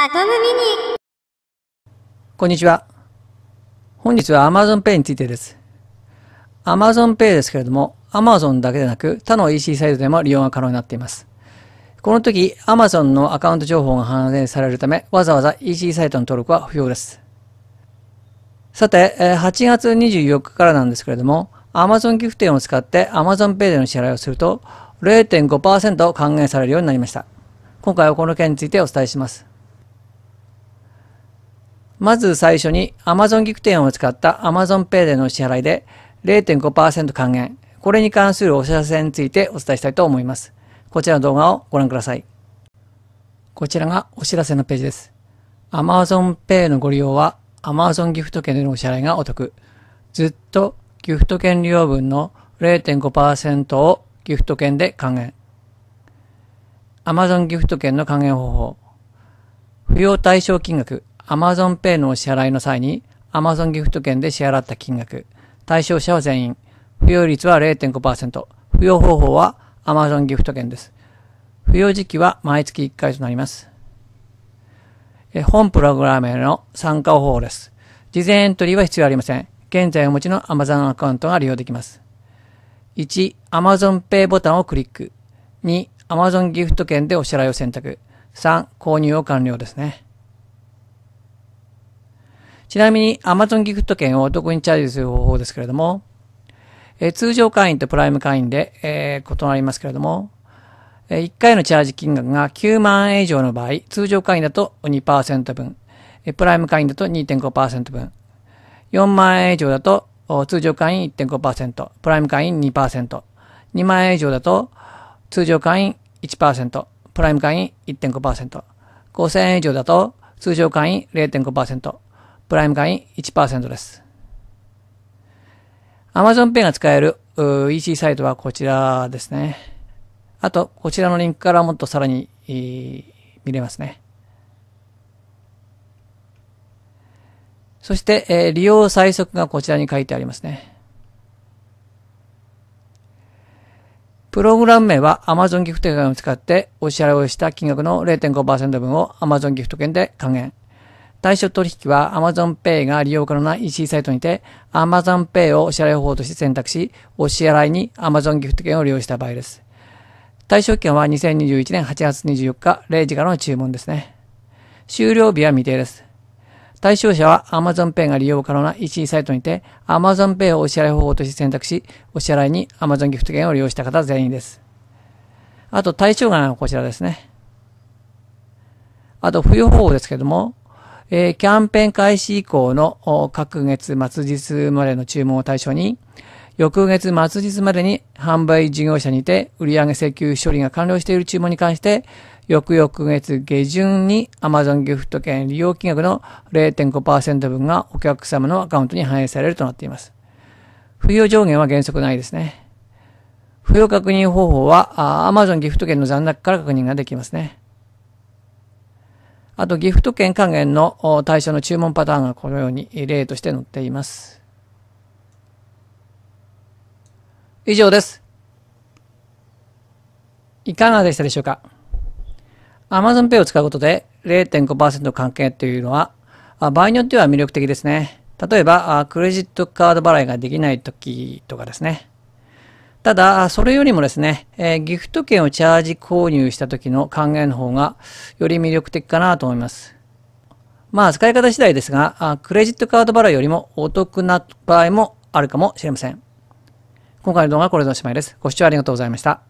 アトムミニこんにちは。本日は Amazon Pay についてです。Amazon Pay ですけれども、Amazon だけでなく他の EC サイトでも利用が可能になっています。この時、Amazon のアカウント情報が反映されるため、わざわざ EC サイトの登録は不要です。さて、8月24日からなんですけれども、Amazon ギフト券を使って Amazon Pay での支払いをすると、0.5%還元されるようになりました。今回はこの件についてお伝えします。まず最初に Amazon ギフ店を使った Amazon Pay での支払いで0.5%還元。これに関するお知らせについてお伝えしたいと思います。こちらの動画をご覧ください。こちらがお知らせのページです。Amazon Pay のご利用は Amazon ギフト券でのお支払いがお得。ずっとギフト券利用分の0.5%をギフト券で還元。Amazon ギフト券の還元方法。扶養対象金額 AmazonPay のお支払いの際に Amazon ギフト券で支払った金額、対象者は全員、付与率は0.5%、付与方法は Amazon ギフト券です。付与時期は毎月1回となります。え本プログラムへの参加方法です。事前エントリーは必要ありません。現在お持ちの Amazon アカウントが利用できます。1、Amazon Pay ボタンをクリック。2、Amazon ギフト券でお支払いを選択。3、購入を完了ですね。ちなみに Amazon ギフト券をお得にチャージする方法ですけれども、えー、通常会員とプライム会員で、えー、異なりますけれども、えー、1回のチャージ金額が9万円以上の場合、通常会員だと2%分、えー、プライム会員だと2.5%分、4万円以上だと通常会員1.5%、プライム会員2%、2万円以上だと通常会員1%、プライム会員1.5%、5000円以上だと通常会員0.5%、プライム会員1%です。Amazon Pay が使える EC サイトはこちらですね。あと、こちらのリンクからもっとさらに見れますね。そして、えー、利用最速がこちらに書いてありますね。プログラム名は Amazon ギフト券を使ってお支払いをした金額の0.5%分を Amazon ギフト券で還元。対象取引は AmazonPay が利用可能な EC サイトにて AmazonPay をお支払い方法として選択し、お支払いに Amazon ギフト券を利用した場合です。対象券は2021年8月24日0時からの注文ですね。終了日は未定です。対象者は AmazonPay が利用可能な EC サイトにて AmazonPay をお支払い方法として選択し、お支払いに Amazon ギフト券を利用した方全員です。あと対象外はこちらですね。あと、与方法ですけども、えー、キャンペーン開始以降の各月末日までの注文を対象に、翌月末日までに販売事業者にて売上請求処理が完了している注文に関して、翌々月下旬に Amazon ギフト券利用金額の0.5%分がお客様のアカウントに反映されるとなっています。不要上限は原則ないですね。不要確認方法は Amazon ギフト券の残高から確認ができますね。あとギフト券加減の対象の注文パターンがこのように例として載っています。以上です。いかがでしたでしょうか ?Amazon Pay を使うことで0.5%関係というのは場合によっては魅力的ですね。例えば、クレジットカード払いができない時とかですね。ただ、それよりもですね、えー、ギフト券をチャージ購入した時の還元の方がより魅力的かなと思います。まあ、使い方次第ですが、クレジットカード払いよりもお得な場合もあるかもしれません。今回の動画はこれでおしまいです。ご視聴ありがとうございました。